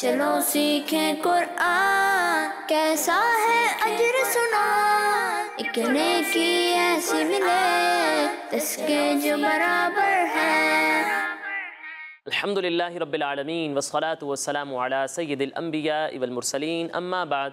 चलो सीखें कुरान कैसा है अजर सुना इकने की ऐसी मिले इसके जो बराबर है الحمد لله رب العالمين والصلاة والسلام على अम्बिया الأنبياء والمرسلين أما بعد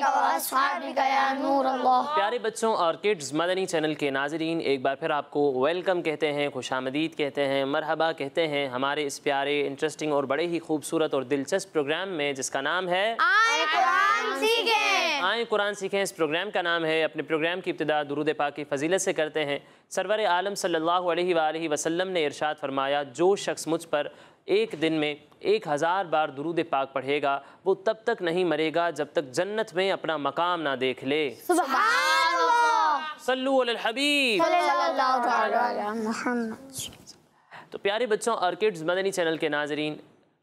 प्यारे बच्चों और किड्स मदनी चैनल के नाजरीन एक बार फिर आपको वेलकम कहते हैं खुश आमदीद कहते हैं मरहबा कहते हैं हमारे इस प्यारे इंटरेस्टिंग और बड़े ही खूबसूरत और दिलचस्प प्रोग्राम में जिसका नाम है आए कुरान सीखें आए कुरान सीखें इस प्रोग्राम का नाम है अपने प्रोग्राम की इब्तदा दुरुद पाक की फजीलत से करते हैं सरवर आलम सल्लल्लाहु अलैहि वसल्लम ने इरशाद फरमाया जो शख्स मुझ पर एक दिन में एक हज़ार बार दुरूद पाक पढ़ेगा वो तब तक नहीं मरेगा जब तक जन्नत में अपना मकाम ना देख ले तो प्यारे बच्चों आर्किड्स मदनी चैनल के नाजरीन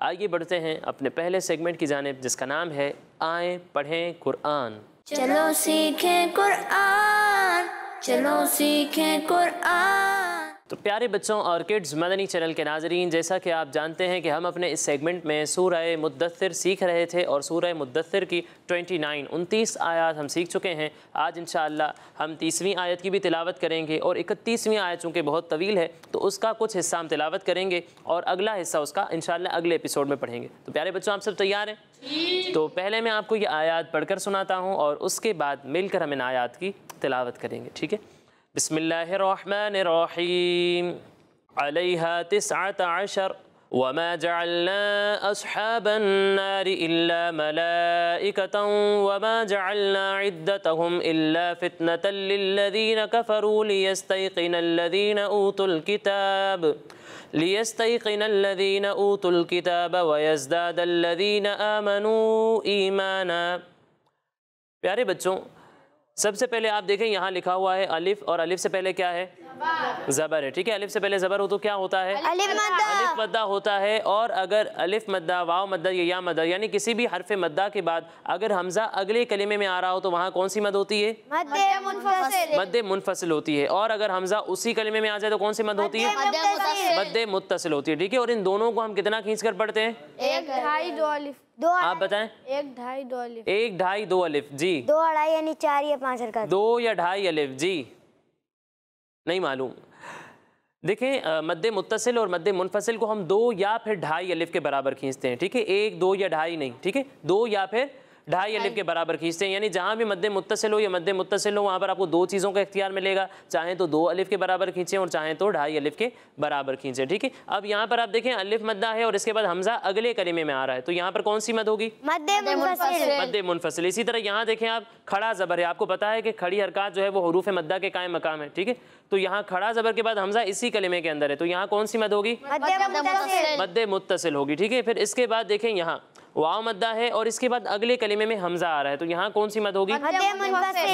आगे बढ़ते हैं अपने पहले सेगमेंट की जानब जिसका नाम है आए पढ़ें कुरान चलो सीखें कुरान चलो सीखें कुरान तो प्यारे बच्चों और किड्स मदनी चैनल के नाजरीन जैसा कि आप जानते हैं कि हम अपने इस सेगमेंट में सूर मुद्दसर सीख रहे थे और सूरह मुद्दसर की 29 उनतीस आयत हम सीख चुके हैं आज इन हम तीसवीं आयत की भी तिलावत करेंगे और इकतीसवीं आयत चूँकि बहुत तवील है तो उसका कुछ हिस्सा हम तिलावत करेंगे और अगला हिस्सा उसका इन अगले एपिसोड में पढ़ेंगे तो प्यारे बच्चों आप सब तैयार हैं तो पहले मैं आपको ये आयात पढ़कर सुनाता हूँ और उसके बाद मिलकर हम इन आयात की तिलावत करेंगे ठीक है بسم الله الرحمن الرحيم عليها تسعة عشر وما جعلنا أصحاب النار إلا ملائكة وما جعلنا عدتهم إلا فتنة للذين كفروا ليستيقن الذين أوتوا الكتاب ليستيقن الذين أوتوا الكتاب ويزداد الذين آمنوا إيمانا प्यारे बच्चों सबसे पहले आप देखें यहाँ लिखा हुआ है अलिफ और अलिफ से पहले क्या है जबर है ठीक है अलिफ से पहले जबर हो तो क्या होता है अलिफ मद्दा अलिफ मद्दा होता है और अगर अलिफ मद्दा वाव मद्दा या मद्दा यानी किसी भी हरफ मद्दा के बाद अगर हमजा अगले कलेमे में आ रहा हो तो वहाँ कौन सी मद होती है मद्दे मुनफसल होती है और अगर हमजा उसी कलेमे में आ जाए तो कौन सी मद होती है मद्दे मुतसिल होती है ठीक है और इन दोनों को हम कितना खींच कर पढ़ते हैं एक ढाई दो अलिफ दो आप बताएं एक ढाई दो अलिफ एक ढाई दो अलिफ जी दो अढ़ाई यानी चार या पाँच हरकत दो या ढाई अलिफ जी नहीं मालूम देखें मद्दे मुतसिल और मद्दे मुनफसिल को हम दो या फिर ढाई अलिफ के बराबर खींचते हैं ठीक है एक दो या ढाई नहीं ठीक है दो या फिर ढाई अलिफ के बराबर खींचते हैं यानी जहाँ भी मध्य मुतसिल हो या मध्य मुतसिल हो वहाँ पर आपको दो चीज़ों का इख्तियार मिलेगा चाहे तो दो अलिफ के बराबर खींचें और चाहे तो ढाई अलिफ के बराबर खींचें ठीक है अब यहाँ पर आप देखें अलिफ मद्दा है और इसके बाद हमजा अगले कलेमे में आ रहा है तो यहाँ पर कौन सी मद होगी मध्य मुनफसिल इसी तरह यहाँ देखें आप खड़ा ज़बर है आपको पता है कि खड़ी हरकत जो है वो हरूफ मद्दा के कायम मकाम है ठीक है तो यहाँ खड़ा ज़बर के बाद हमजा इसी कलीमे के अंदर है तो यहाँ कौन सी मद होगी मध्य मुतसिल होगी ठीक है फिर इसके बाद देखें यहाँ वाव मद्दा है और इसके बाद अगले कलीमे में हमजा आ रहा है तो यहाँ कौन सी मद होगी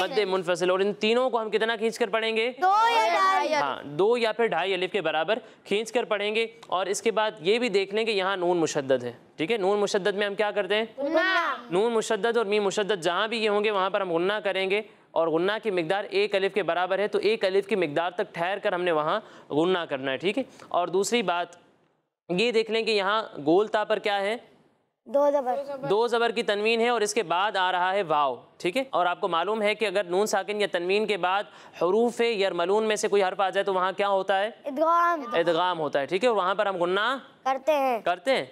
मद्दे मुनफसल और इन तीनों को हम कितना खींच कर पढ़ेंगे दो या हाँ दो या फिर ढाई अलिफ के बराबर खींच कर पढ़ेंगे और इसके बाद ये भी देख लें कि यहाँ नून मुशद है ठीक है नून मुशद में हम क्या करते हैं नून मुशद और मी मुशद जहाँ भी ये होंगे वहाँ पर हम गुन्ना करेंगे और गुन्ना की मकदार एक अलिफ के बराबर है तो एक अलिफ की मकदार तक ठहर कर हमने वहाँ गुन्ना करना है ठीक है और दूसरी बात ये देख लें कि यहाँ गोलता पर क्या है दो जबर दो जबर की तनवीन है और इसके बाद आ रहा है वाव ठीक है और आपको मालूम है कि अगर नून साकिन या तनवीन के बाद हरूफ यरमलून में से कोई हर्फ आ जाए तो वहाँ क्या होता है इदगाम होता है ठीक है वहाँ पर हम गुन्ना करते हैं करते हैं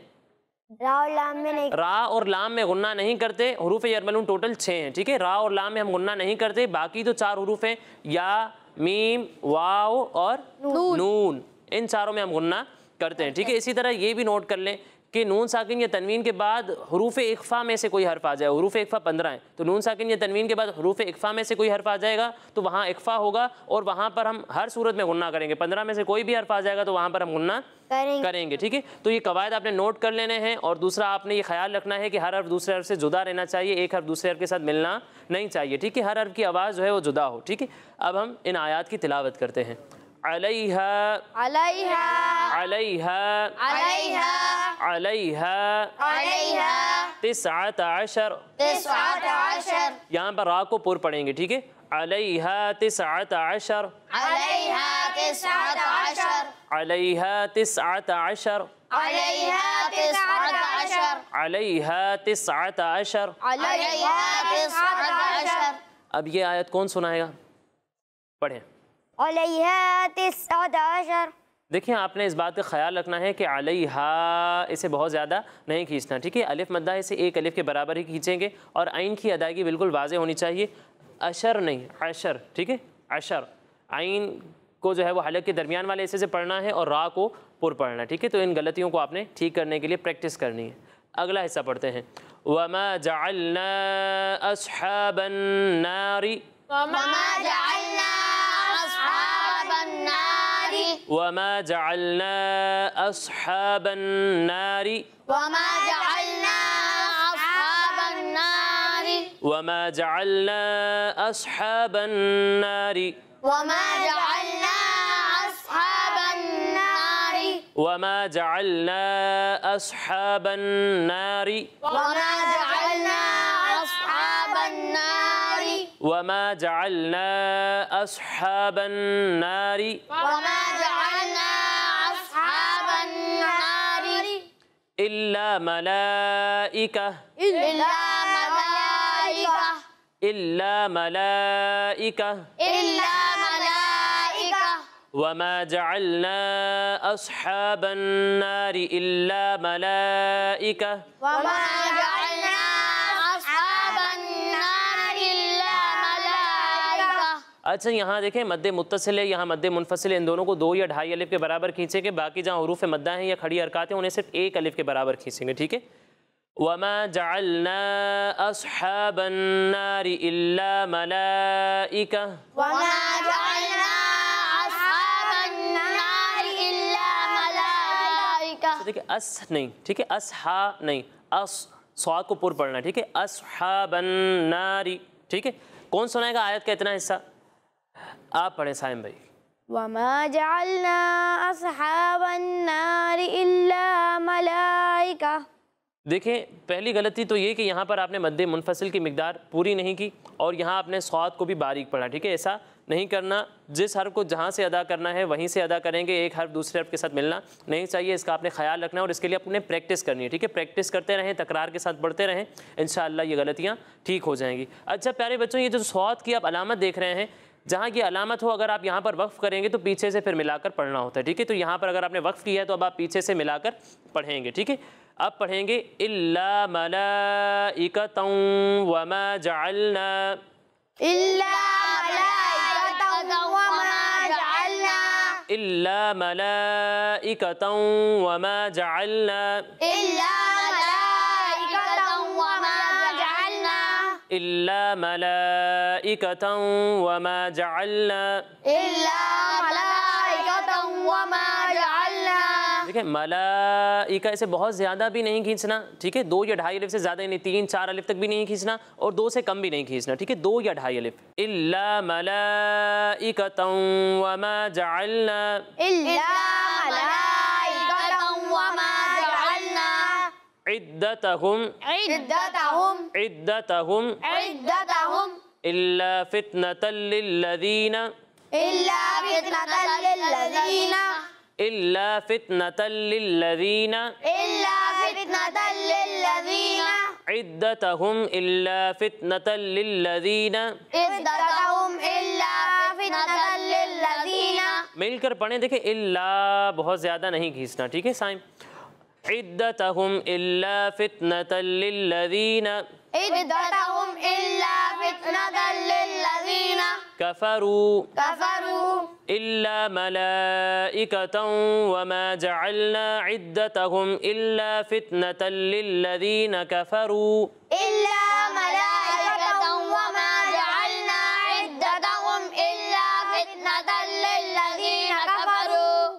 रा और लाम में नहीं रा और लाम में गुन्ना नहीं करते हरूफ यरमलून टोटल छः हैं ठीक है रा और लाम में हम गुन्ना नहीं करते बाकी तो चार हरूफ हैं या मीम वाव और नून इन चारों में हम गुन्ना करते हैं ठीक है इसी तरह ये भी नोट कर लें कि नून साकिन या तनवीन के बाद हरूफ इकफ़ा में से कोई हरफ आ जाए हरूफ इकफ़ा पंद्रह है तो नून साकिन या तनवीन के बाद हरूफ इकफ़ा में से कोई हर्फ आ जाएगा तो वहाँ इकफ़ा होगा और वहाँ पर हम हर सूरत में गुन्ना करेंगे पंद्रह में से कोई भी हर्फ आ जाएगा तो वहाँ पर हम गुन्ना करेंगे ठीक है तो ये कवायद आपने नोट कर लेने हैं और दूसरा आपने ये ख्याल रखना है कि हर हर्फ दूसरे हर्फ से जुदा रहना चाहिए एक हर्फ दूसरे हर्फ के साथ मिलना नहीं चाहिए ठीक है हर हर्फ की आवाज़ जो है वो जुदा हो ठीक है अब हम इन आयात की तिलावत करते हैं عليها عليها عليها عليها عليها عليها تسعة عشر تسعة عشر यहाँ पर रा को पुर पढ़ेंगे ठीक है عليها تسعة عشر عليها تسعة عشر عليها تسعة عشر عليها تسعة عشر عليها تسعة عشر عليها تسعة عشر अब ये आयत कौन सुनाएगा पढ़ें देखिए आपने इस बात का ख्याल रखना है कि अलहा इसे बहुत ज़्यादा नहीं खींचना ठीक है अलिफ मद्दा इसे एक अलिफ के बराबर ही खींचेंगे और आइन की अदायगी बिल्कुल वाज होनी चाहिए अशर नहीं अशर ठीक है अशर आइन को जो है वो हलक के दरमियान वाले हिस्से से पढ़ना है और रा को पुर पढ़ना ठीक है तो इन गलतियों को आपने ठीक करने के लिए प्रैक्टिस करनी है अगला हिस्सा पढ़ते हैं वमा जारी النار وما جعلنا أصحاب النار وما جعلنا أصحاب النار وما جعلنا أصحاب النار وما جعلنا أصحاب النار وما جعلنا أصحاب النار وما وما جعلنا أصحاب النار وما جعلنا أصحاب النار إلا ملائكة إلا ملائكة إلا ملائكة إلا ملائكة وما جعلنا أصحاب النار إلا ملائكة وما جعلنا अच्छा यहाँ देखें मद मुतसिल है यहाँ मद मुनफसिल इन दोनों को दो या ढाई अलिफ के बराबर खींचेंगे बाकी जहाँ हरूफ मद्दा हैं या खड़ी हैं उन्हें सिर्फ एक अलिफ के बराबर खींचेंगे ठीक है अच्छा, ठीक है असहा नहीं अस को पुर पढ़ना ठीक है नारी ठीक है कौन सुनाएगा आयत का इतना हिस्सा आप पढ़े साइम भाई देखें पहली गलती तो ये कि यहाँ पर आपने मद्दे मुनफसिल की मकदार पूरी नहीं की और यहाँ आपने स्वाद को भी बारीक पढ़ा ठीक है ऐसा नहीं करना जिस हर्फ को जहाँ से अदा करना है वहीं से अदा करेंगे एक हर्फ दूसरे हर्फ के साथ मिलना नहीं चाहिए इसका आपने ख्याल रखना है और इसके लिए अपने प्रैक्टिस करनी है ठीक है प्रैक्टिस करते रहें तकरार के साथ बढ़ते रहें इन ये गलतियाँ ठीक हो जाएंगी अच्छा प्यारे बच्चों ये जो स्वाद की आप अलामत देख रहे हैं जहाँ की अलामत हो अगर आप यहाँ पर वक्फ़ करेंगे तो पीछे से फिर मिलाकर पढ़ना होता है ठीक है तो यहाँ पर अगर आपने वक्फ़ किया है तो अब आप पीछे से मिलाकर पढ़ेंगे ठीक है अब पढ़ेंगे इल्ला मलाइकतौ वमा जालना वमा इल्ला إلا ملائكة وما جعلنا إلا ملائكة وما جعلنا देखिए मलाइका इसे बहुत ज़्यादा भी नहीं खींचना ठीक है दो या ढाई अलिफ से ज़्यादा नहीं तीन चार अलिफ तक भी नहीं खींचना और दो से कम भी नहीं खींचना ठीक है दो या ढाई अलिफ इल्ला मलाइकतम वमा जअलना इल्ला عدتهم عدتهم عدتهم عدتهم إلا فتنة للذين إلا فتنة للذين إلا فتنة للذين إلا فتنة للذين عدتهم إلا فتنة للذين عدتهم إلا فتنة للذين मिलकर पढ़ें देखें इल्ला बहुत ज़्यादा नहीं घीसना ठीक है साइम عدتهم إلا فتنة للذين عدتهم إلا فتنة للذين كفروا كفروا إلا ملائكة وما جعلنا عدتهم إلا فتنة للذين كفروا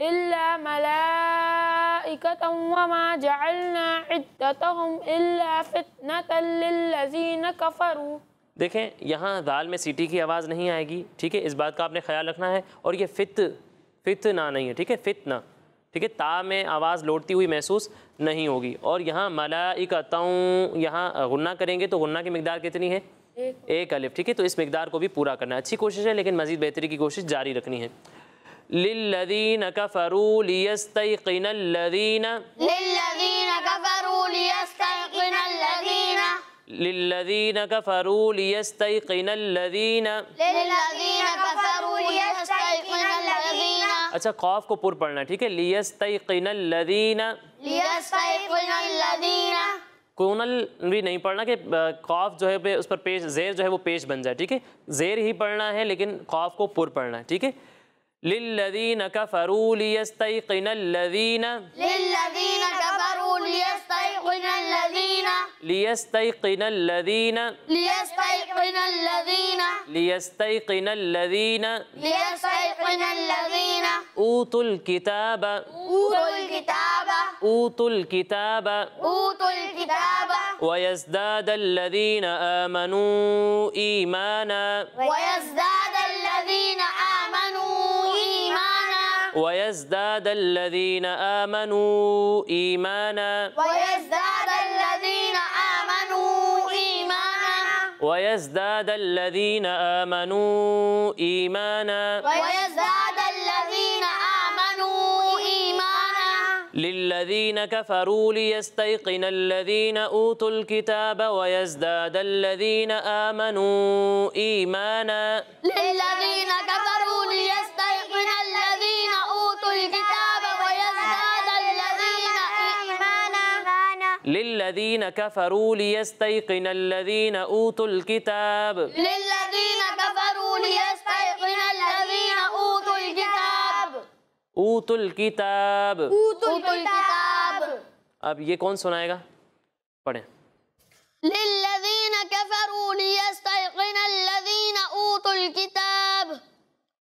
إلا ملائكة وما جعلنا عدتهم إلا فتنة للذين كفروا देखें यहाँ दाल में सीटी की आवाज़ नहीं आएगी ठीक है इस बात का आपने ख्याल रखना है और ये फित फित ना नहीं है ठीक है फित ना ठीक है ता में आवाज़ लौटती हुई महसूस नहीं होगी और यहाँ मलाइकताओं यहाँ गुन्ना करेंगे तो गुन्ना की मकदार कितनी है एक, एक अलिफ ठीक है तो इस मकदार को भी पूरा करना है अच्छी कोशिश है लेकिन मज़ीद बेहतरी की कोशिश जारी रखनी है للذين كفروا ليستيقن الذين للذين كفروا ليستيقن الذين للذين كفروا ليستيقن الذين للذين كفروا ليستيقن الذين अच्छा قاف को पुर पढ़ना ठीक है ليستيقن الذين ليستيقن الذين कोनल भी नहीं पढ़ना कि खौफ जो है पे उस पर पेश जेर जो है वो पेश बन जाए ठीक है जेर ही पढ़ना है लेकिन खौफ को पुर पढ़ना है ठीक है للذين كفروا ليستيقن الذين للذين كفروا ليستيقن الذين ليستيقن الذين ليستيقن الذين ليستيقن الذين ليستيقن الذين أوتوا الكتاب أوتوا الكتاب أوتوا الكتاب أوتوا الكتاب ويزداد الذين آمنوا إيمانا ويزداد ويزداد الذين آمنوا إيمانا ويزداد الذين آمنوا إيمانا ويزداد الذين آمنوا إيمانا ويزداد الذين آمنوا إيمانا للذين كفروا ليستيقن الذين أوتوا الكتاب ويزداد الذين آمنوا إيمانا للذين كفروا ليستيقن الذين للذين كفروا ليستيقن الذين أوتوا الكتاب للذين كفروا ليستيقن الذين أوتوا الكتاب أوتوا الكتاب أوتوا الكتاب अब ये कौन सुनाएगा पढ़ें للذين كفروا ليستيقن الذين أوتوا الكتاب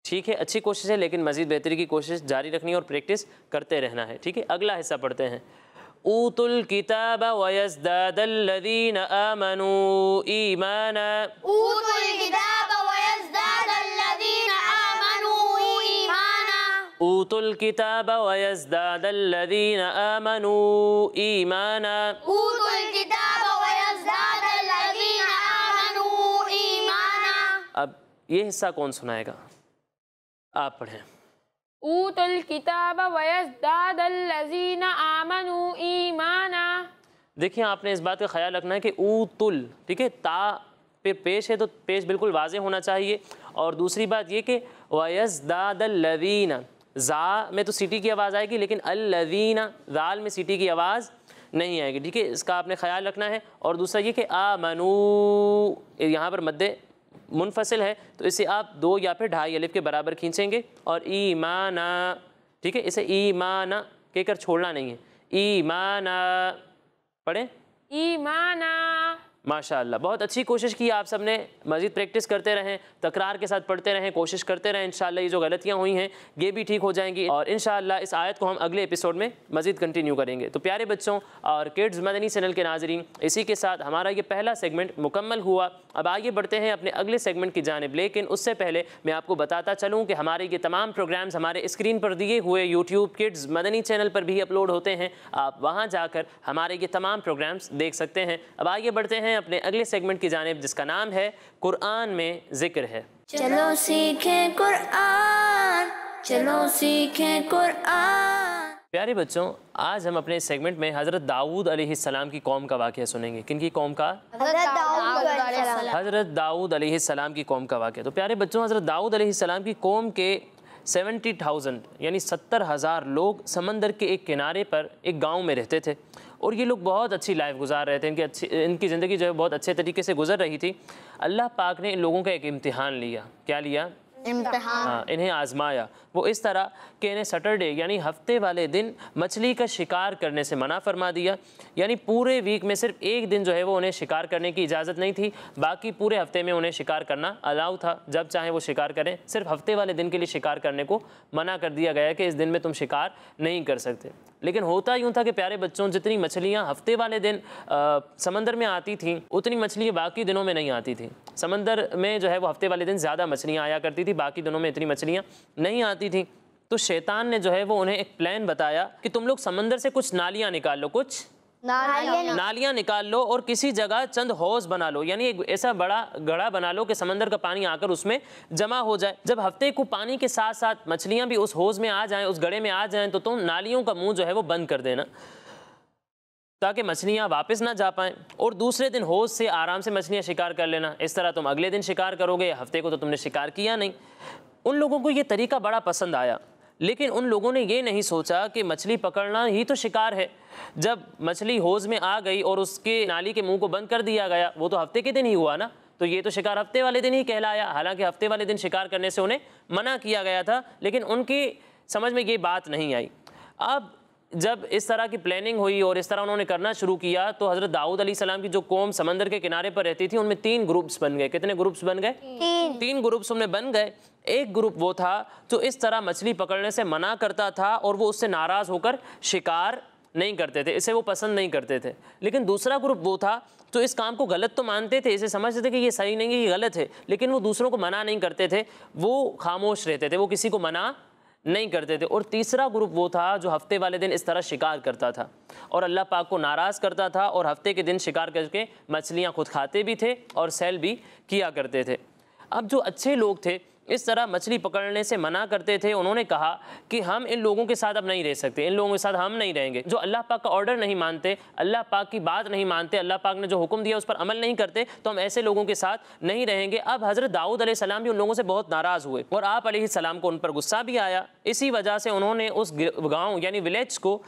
ठीक है अच्छी कोशिश है लेकिन मजीद बेहतरी की कोशिश जारी रखनी और प्रैक्टिस करते रहना है ठीक है अगला हिस्सा पढ़ते हैं أوتوا الكتاب ويزداد الذين آمنوا إيمانا أوتوا الكتاب ويزداد الذين آمنوا إيمانا أوتوا الكتاب ويزداد الذين آمنوا إيمانا أوتوا الكتاب ويزداد الذين آمنوا إيمانا أب ये हिस्सा कौन सुनाएगा आप पढ़ें ऊतुल किताब वयजदादल्लजीन आमनु ईमाना देखिए आपने इस बात का ख्याल रखना है कि ऊतुल ठीक है ता पे पेश है तो पेश बिल्कुल वाजे होना चाहिए और दूसरी बात ये कि वयजदादल्लवीना ज़ा में तो सिटी की आवाज़ आएगी लेकिन अलवीना दाल में सिटी की आवाज़ नहीं आएगी ठीक है इसका आपने ख्याल रखना है और दूसरा ये कि आ मनू यहाँ पर मद्दे मुनफसल है तो इसे आप दो या फिर ढाई अलिफ के बराबर खींचेंगे और ईमाना ठीक है इसे ईमाना कहकर छोड़ना नहीं है ईमाना पढ़े ईमाना माशाल्लाह बहुत अच्छी कोशिश की आप सब ने मज़ीद प्रैक्टिस करते रहें तकरार के साथ पढ़ते रहें कोशिश करते रहें इनशाला ये जो गलतियाँ हुई हैं ये भी ठीक हो जाएंगी और इन इस आयत को हम अगले एपिसोड में मज़ीद कंटिन्यू करेंगे तो प्यारे बच्चों और किड्स मदनी चैनल के नाजरीन इसी के साथ हमारा ये पहला सेगमेंट मुकम्मल हुआ अब आगे बढ़ते हैं अपने अगले सेगमेंट की जानब लेकिन उससे पहले मैं आपको बताता चलूँ कि हमारे ये तमाम प्रोग्राम्स हमारे स्क्रीन पर दिए हुए यूट्यूब किड्स मदनी चैनल पर भी अपलोड होते हैं आप वहाँ जाकर हमारे ये तमाम प्रोग्राम्स देख सकते हैं अब आगे बढ़ते हैं हैं अपने अगले सेगमेंट की जानब जिसका नाम है कुरान में जिक्र है चलो सीखें कुरान चलो सीखें कुरान प्यारे बच्चों आज हम अपने सेगमेंट में हजरत दाऊद सलाम की कौम का वाक्य सुनेंगे किन की कौम का हजरत दाऊद सलाम की कौम का वाक्य तो प्यारे बच्चों हजरत दाऊद सलाम की कौम के सेवेंटी थाउजेंड यानी सत्तर हज़ार लोग समंदर के एक किनारे पर एक गांव में रहते थे और ये लोग बहुत अच्छी लाइफ गुजार रहे थे इनकी अच्छी इनकी ज़िंदगी जो है बहुत अच्छे तरीके से गुजर रही थी अल्लाह पाक ने इन लोगों का एक इम्तिहान लिया क्या लिया हाँ, इन्हें आजमाया वो इस तरह कि इन्हें सटरडे यानी हफ्ते वाले दिन मछली का शिकार करने से मना फरमा दिया यानी पूरे वीक में सिर्फ एक दिन जो है वो उन्हें शिकार करने की इजाज़त नहीं थी बाकी पूरे हफ्ते में उन्हें शिकार करना अलाउ था जब चाहे वो शिकार करें सिर्फ हफ्ते वाले दिन के लिए शिकार करने को मना कर दिया गया कि इस दिन में तुम शिकार नहीं कर सकते लेकिन होता यूँ था कि प्यारे बच्चों जितनी मछलियाँ हफ्ते वाले दिन आ, समंदर में आती थी उतनी मछलियाँ बाकी दिनों में नहीं आती थी समंदर में जो है वो हफ्ते वाले दिन ज़्यादा मछलियाँ आया करती थी थी बाकी दिनों में इतनी मछलियाँ नहीं आती थी तो शैतान ने जो है वो उन्हें एक प्लान बताया कि तुम लोग समंदर से कुछ नालियाँ निकाल लो कुछ नालियाँ निकाल लो और किसी जगह चंद हौज बना लो यानी एक ऐसा बड़ा गड़ा बना लो कि समंदर का पानी आकर उसमें जमा हो जाए जब हफ्ते को पानी के साथ साथ मछलियाँ भी उस हौज में आ जाएं उस गड़े में आ जाएं तो तुम नालियों का मुंह जो है वो बंद कर देना ताकि मछलियाँ वापस ना जा पाएँ और दूसरे दिन होश से आराम से मछलियाँ शिकार कर लेना इस तरह तुम अगले दिन शिकार करोगे हफ्ते को तो तुमने शिकार किया नहीं उन लोगों को ये तरीका बड़ा पसंद आया लेकिन उन लोगों ने ये नहीं सोचा कि मछली पकड़ना ही तो शिकार है जब मछली होज में आ गई और उसके नाली के मुंह को बंद कर दिया गया वो तो हफ्ते के दिन ही हुआ ना तो ये तो शिकार हफ्ते वाले दिन ही कहलाया हालांकि हफ्ते वाले दिन शिकार करने से उन्हें मना किया गया था लेकिन उनकी समझ में ये बात नहीं आई अब जब इस तरह की प्लानिंग हुई और इस तरह उन्होंने करना शुरू किया तो हजरत दाऊद अली सलाम की जो कौम समंदर के किनारे पर रहती थी उनमें तीन ग्रुप्स बन गए कितने ग्रुप्स बन गए तीन, तीन ग्रुप्स उनमें बन गए एक ग्रुप वो था जो इस तरह मछली पकड़ने से मना करता था और वो उससे नाराज़ होकर शिकार नहीं करते थे इसे वो पसंद नहीं करते थे लेकिन दूसरा ग्रुप वो था जो इस काम को गलत तो मानते थे इसे समझते थे कि ये सही नहीं है ये गलत है लेकिन वो दूसरों को मना नहीं करते थे वो खामोश रहते थे वो किसी को मना नहीं करते थे और तीसरा ग्रुप वो था जो हफ्ते वाले दिन इस तरह शिकार करता था और अल्लाह पाक को नाराज़ करता था और हफ्ते के दिन शिकार करके मछलियाँ खुद खाते भी थे और सेल भी किया करते थे अब जो अच्छे लोग थे इस तरह मछली पकड़ने से मना करते थे उन्होंने कहा कि हम इन लोगों के साथ अब नहीं रह सकते इन लोगों के साथ हम नहीं रहेंगे जो अल्लाह पाक का ऑर्डर नहीं मानते अल्लाह पाक की बात नहीं मानते अल्लाह पाक ने जो हुक्म दिया उस पर अमल नहीं करते तो हम ऐसे लोगों के साथ नहीं रहेंगे अब हज़रत दाऊद सलाम भी उन लोगों से बहुत नाराज़ हुए और आप सलाम को उन पर गुस्सा भी आया इसी वजह से उन्होंने उस गाँव यानी विलेज को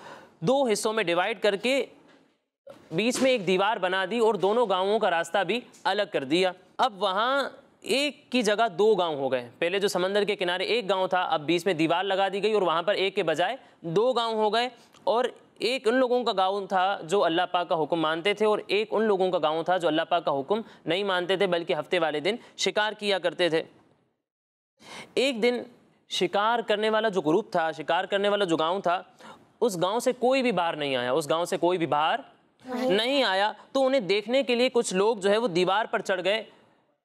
दो हिस्सों में डिवाइड करके बीच में एक दीवार बना दी और दोनों गाँवों का रास्ता भी अलग कर दिया अब वहाँ एक की जगह दो गांव हो गए पहले जो समंदर के किनारे एक गांव था अब बीच में दीवार लगा दी गई और वहाँ पर एक के बजाय दो गांव हो गए और एक उन लोगों का गाँव था जो अल्लाह पाक का हुक्म मानते थे और एक उन लोगों का गाँव था जो अल्लाह पाक का हुक्म नहीं मानते थे बल्कि हफ्ते वाले दिन शिकार किया करते थे एक दिन शिकार करने वाला जो ग्रुप था शिकार करने वाला जो गाँव था उस गाँव से कोई भी बाहर नहीं आया उस गाँव से कोई भी बाहर नहीं आया तो उन्हें देखने के लिए कुछ लोग जो है वो दीवार पर चढ़ गए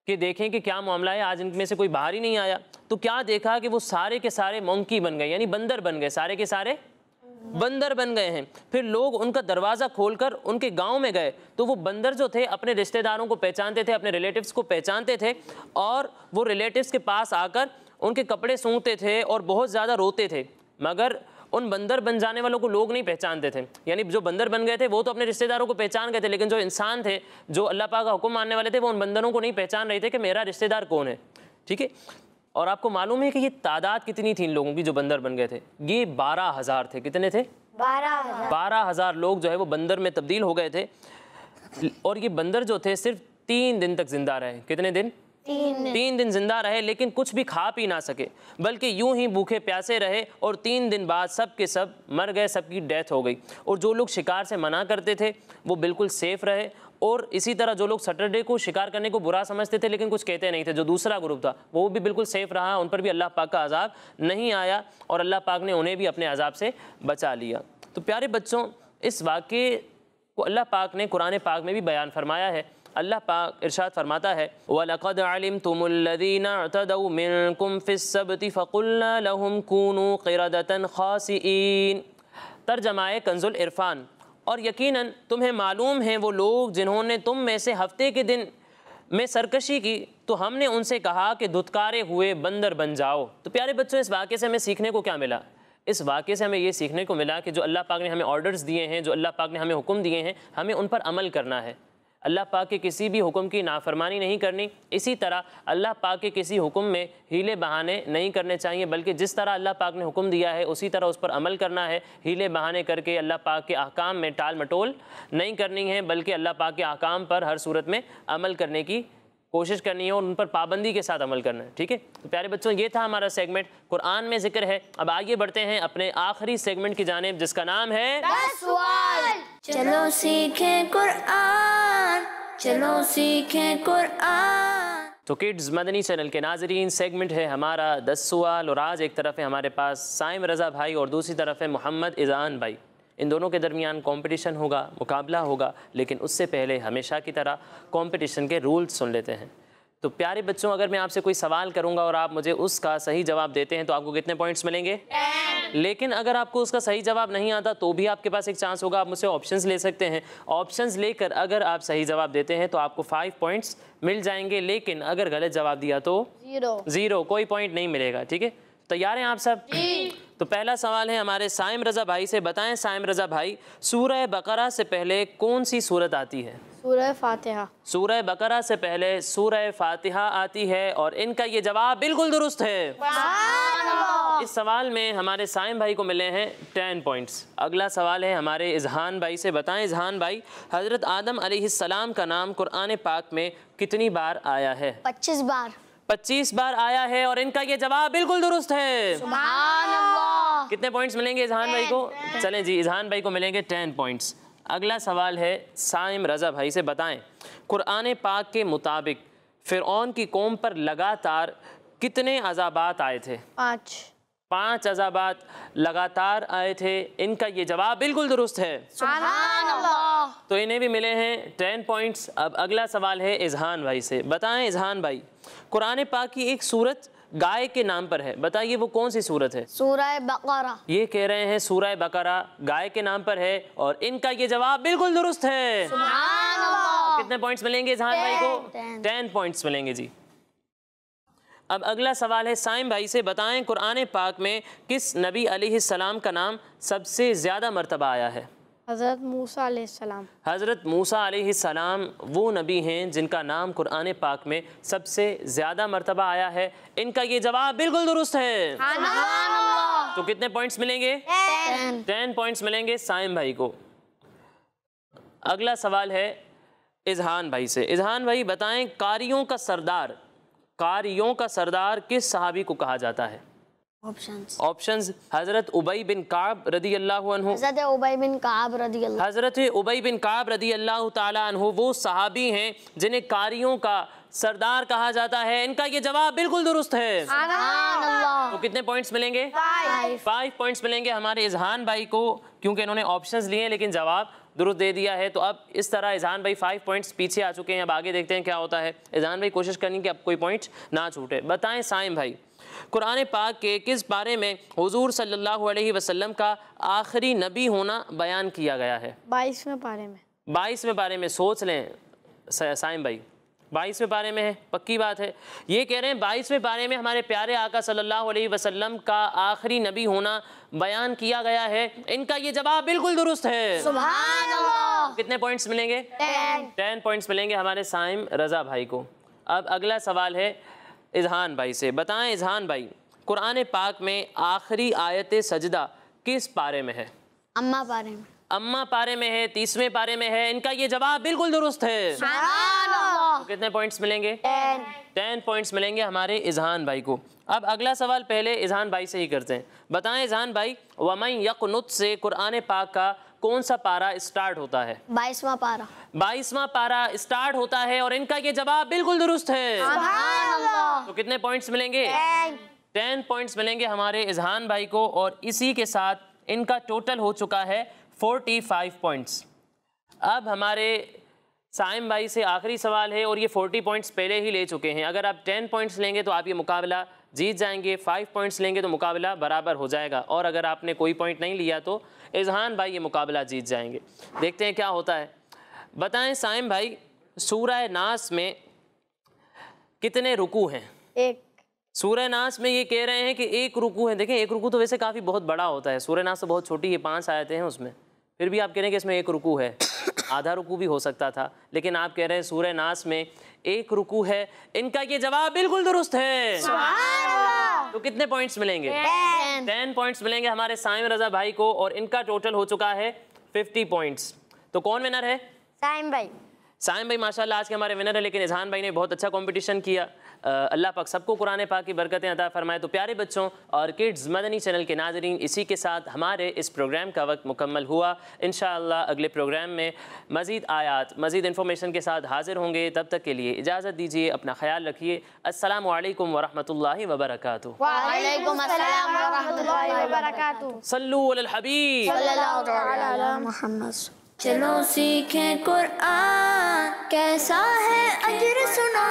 कि देखें कि क्या मामला है आज इनमें से कोई बाहर ही नहीं आया तो क्या देखा कि वो सारे के सारे मंकी बन गए यानी बंदर बन गए सारे के सारे बंदर बन गए हैं फिर लोग उनका दरवाज़ा खोलकर उनके गांव में गए तो वो बंदर जो थे अपने रिश्तेदारों को पहचानते थे अपने रिलेटिव्स को पहचानते थे और वो रिलेटिव्स के पास आकर उनके कपड़े सूंघते थे और बहुत ज़्यादा रोते थे मगर उन बंदर बन जाने वालों को लोग नहीं पहचानते थे यानी जो बंदर बन गए थे वो तो अपने रिश्तेदारों को पहचान गए थे लेकिन जो इंसान थे जो अल्लाह पाक का हुक्म मानने वाले थे वो उन बंदरों को नहीं पहचान रहे थे कि मेरा रिश्तेदार कौन है ठीक है और आपको मालूम है कि ये तादाद कितनी थी इन लोगों की जो बंदर बन गए थे ये बारह हज़ार थे कितने थे बारह हज़ार लोग जो है वो बंदर में तब्दील हो गए थे और ये बंदर जो थे सिर्फ तीन दिन तक ज़िंदा रहे कितने दिन तीन, तीन दिन जिंदा रहे लेकिन कुछ भी खा पी ना सके बल्कि यूं ही भूखे प्यासे रहे और तीन दिन बाद सब के सब मर गए सबकी डेथ हो गई और जो लोग शिकार से मना करते थे वो बिल्कुल सेफ रहे और इसी तरह जो लोग सैटरडे को शिकार करने को बुरा समझते थे लेकिन कुछ कहते नहीं थे जो दूसरा ग्रुप था वो भी बिल्कुल सेफ रहा उन पर भी अल्लाह पाक का अजाब नहीं आया और अल्लाह पाक ने उन्हें भी अपने अजाब से बचा लिया तो प्यारे बच्चों इस वाक्य को अल्लाह पाक ने कुरान पाक में भी बयान फरमाया है अल्लाह पाक इरशाद फरमाता है वलकद आलिम तुमदीनाकुम फकुलना लहुम कूनू क़िरदतन खासन तर्जमाए कंजुल इरफ़ान और यकीनन तुम्हें मालूम है वो लोग जिन्होंने तुम में से हफ्ते के दिन में सरकशी की तो हमने उनसे कहा कि दुत्कारे हुए बंदर बन जाओ तो प्यारे बच्चों इस वाक़े से हमें सीखने को क्या मिला इस वाक़े से हमें ये सीखने को मिला कि जो अल्लाह पाक ने हमें ऑर्डर्स दिए हैं जो अल्लाह पाक ने हमें हुक्म दिए हैं हमें उन पर अमल करना है अल्लाह पाक के किसी भी हुक्म की नाफरमानी नहीं करनी इसी तरह अल्लाह पाक के किसी हुक्म में हीले बहाने नहीं करने चाहिए बल्कि जिस तरह अल्लाह पाक ने हुक्म दिया है उसी तरह उस पर अमल करना है हीले बहाने करके अल्लाह पाक के अहकाम में टाल मटोल नहीं करनी है बल्कि अल्लाह पाक के अहकाम पर हर सूरत में अमल करने की कोशिश करनी है और उन पर पाबंदी के साथ अमल करना है ठीक है तो प्यारे बच्चों ये था हमारा सेगमेंट कुरान में जिक्र है अब आगे बढ़ते हैं अपने आखिरी सेगमेंट की जानेब जिसका नाम है चलो सीखें कुरान चलो सीखें कुरान तो किड्स मदनी चैनल के नाजरीन सेगमेंट है हमारा दस सवाल और आज एक तरफ है हमारे पास साइम रज़ा भाई और दूसरी तरफ है मोहम्मद इजान भाई इन दोनों के दरमियान कंपटीशन होगा मुकाबला होगा लेकिन उससे पहले हमेशा की तरह कंपटीशन के रूल्स सुन लेते हैं तो प्यारे बच्चों अगर मैं आपसे कोई सवाल करूंगा और आप मुझे उसका सही जवाब देते हैं तो आपको कितने पॉइंट्स मिलेंगे लेकिन अगर आपको उसका सही जवाब नहीं आता तो भी आपके पास एक चांस होगा आप मुझसे ऑप्शन ले सकते हैं ऑप्शन लेकर अगर आप सही जवाब देते हैं तो आपको फाइव पॉइंट्स मिल जाएंगे लेकिन अगर गलत जवाब दिया तो जीरो जीरो कोई पॉइंट नहीं मिलेगा ठीक है तैयार हैं आप सब तो पहला सवाल है हमारे साइम रजा भाई से बताएं साइम रजा भाई सूरह बकरा से पहले कौन सी सूरत आती है सूरह फातिहा सूरह बकरा से पहले सूरह फातिहा आती है और इनका ये जवाब बिल्कुल दुरुस्त है इस सवाल में हमारे साइम भाई को मिले हैं टेन पॉइंट्स अगला सवाल है हमारे इजहान भाई से बताएं इजहान भाई हज़रत आदम सलाम का नाम कुरान पाक में कितनी बार आया है पच्चीस बार पच्चीस बार आया है और इनका ये जवाब बिल्कुल दुरुस्त है कितने पॉइंट्स मिलेंगे इजहान भाई को चले जी इजहान भाई को मिलेंगे टेन पॉइंट्स अगला सवाल है साइम रज़ा भाई से बताएं कुरान पाक के मुताबिक फिर की कौम पर लगातार कितने अजाबात आए थे पाँच पांच अजाबात लगातार आए थे इनका ये जवाब बिल्कुल दुरुस्त है तो इन्हें भी मिले हैं टेन पॉइंट्स अब अगला सवाल है इजहान भाई से बताएं इजहान भाई कुरान पाक की एक सूरत गाय के नाम पर है बताइए वो कौन सी सूरत है सूरह बकरा ये कह रहे हैं सूरह बकरा गाय के नाम पर है और इनका ये जवाब बिल्कुल दुरुस्त है कितने पॉइंट्स मिलेंगे इजहान भाई को टेन पॉइंट्स मिलेंगे जी अब अगला सवाल है साइम भाई से बताएं कुरान पाक में किस नबी अलैहिस्सलाम का नाम सबसे ज़्यादा मरतबा आया है हज़रत मूसा अलैहिस्सलाम हज़रत मूसा अलैहिस्सलाम वो नबी हैं जिनका नाम कुरान पाक में सबसे ज़्यादा मरतबा आया है इनका ये जवाब बिल्कुल दुरुस्त है तो कितने पॉइंट्स मिलेंगे टेन पॉइंट्स मिलेंगे साइम भाई को अगला सवाल है इजहान भाई से इजहान भाई बताएं कारियों का सरदार कारियों का सरदार किस सहाबी को कहा जाता है ऑप्शन हजरत उबई बिन काब रदी अल्लाह हजरत उबई बिन काब रदी अल्लाह हजरत उबई बिन काब रदी अल्लाह तु वो सहाबी हैं जिन्हें कारियों का सरदार कहा जाता है इनका ये जवाब बिल्कुल दुरुस्त है तो कितने पॉइंट्स मिलेंगे फाइव पॉइंट्स मिलेंगे हमारे इजहान भाई को क्योंकि इन्होंने ऑप्शंस लिए लेकिन जवाब दुरुस्त दे दिया है तो अब इस तरह एजान भाई फाइव पॉइंट्स पीछे आ चुके हैं अब आगे देखते हैं क्या होता है इजहान भाई कोशिश करनी कि अब कोई पॉइंट ना छूटे बताएं साइम भाई कुरान पाक के किस बारे में हुजूर सल्लल्लाहु अलैहि वसल्लम का आखिरी नबी होना बयान किया गया है बाईसवें बारे में बाईसवें बारे में सोच लें साइम भाई बाईसवें बारे में है पक्की बात है ये कह रहे हैं बाईसवें बारे में हमारे प्यारे आका सल्लल्लाहु अलैहि वसल्लम का आखिरी नबी होना बयान किया गया है इनका ये जवाब बिल्कुल दुरुस्त है कितने पॉइंट्स मिलेंगे टेन पॉइंट्स मिलेंगे हमारे साइम रज़ा भाई को अब अगला सवाल है इजहान भाई से बताएं इजहान भाई कुरान पाक में आखिरी आयत सजदा किस पारे में है अम्मा पारे में अम्मा पारे में है तीसवें पारे में है इनका ये जवाब बिल्कुल दुरुस्त है आपको कितने पॉइंट्स मिलेंगे टेन पॉइंट्स मिलेंगे हमारे इजहान भाई को अब अगला सवाल पहले इजहान भाई से ही करते हैं बताएं इजहान भाई वमई यकनुत से कुरान पाक का कौन सा पारा स्टार्ट होता है बाईसवा पारा बाईसवा पारा स्टार्ट होता है और इनका ये जवाब बिल्कुल दुरुस्त है तो कितने पॉइंट्स मिलेंगे टेन पॉइंट्स मिलेंगे हमारे इजहान भाई को और इसी के साथ इनका टोटल हो चुका है फोर्टी फाइव पॉइंट्स अब हमारे साइम भाई से आखिरी सवाल है और ये 40 पॉइंट्स पहले ही ले चुके हैं अगर आप 10 पॉइंट्स लेंगे तो आप ये मुकाबला जीत जाएंगे 5 पॉइंट्स लेंगे तो मुकाबला बराबर हो जाएगा और अगर आपने कोई पॉइंट नहीं लिया तो इजहान भाई ये मुकाबला जीत जाएंगे देखते हैं क्या होता है बताएं साइम भाई सूर्य नाश में कितने रुकू हैं एक सूर्य नाश में ये कह रहे हैं कि एक रुकू है देखें एक रुकू तो वैसे काफ़ी बहुत बड़ा होता है सूर्य नाश तो बहुत छोटी है पाँच आयतें हैं उसमें फिर भी आप कह रहे हैं कि इसमें एक रुकू है आधा रुकू भी हो सकता था लेकिन आप कह रहे हैं सूर्य नास में एक रुकू है इनका ये जवाब बिल्कुल दुरुस्त है तो कितने पॉइंट्स मिलेंगे टेन पॉइंट्स मिलेंगे हमारे साइम रजा भाई को और इनका टोटल हो चुका है फिफ्टी पॉइंट्स तो कौन विनर है साइम भाई सायम भाई माशाल्लाह आज के हमारे विनर है लेकिन इजहान भाई ने बहुत अच्छा कंपटीशन किया अल्लाह पाक सबको कुरान पाक की बरकतें अदा फरमाए तो प्यारे बच्चों और किड्स मदनी चैनल के नाजरीन इसी के साथ हमारे इस प्रोग्राम का वक्त मुकम्मल हुआ इन अगले प्रोग्राम में मज़ीद आयात मज़ीद इन्फॉर्मेशन के साथ हाजिर होंगे तब तक के लिए इजाज़त दीजिए अपना ख्याल रखिए असल वरम् वबरक चलो सीखें कुरान कैसा है अजर सुना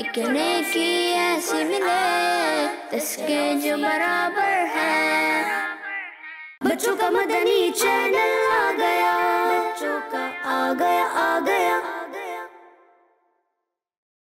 इकने की ऐसी मिले इसके जो बराबर है बच्चों का मदनी चैनल आ गया बच्चों का आ गया आ गया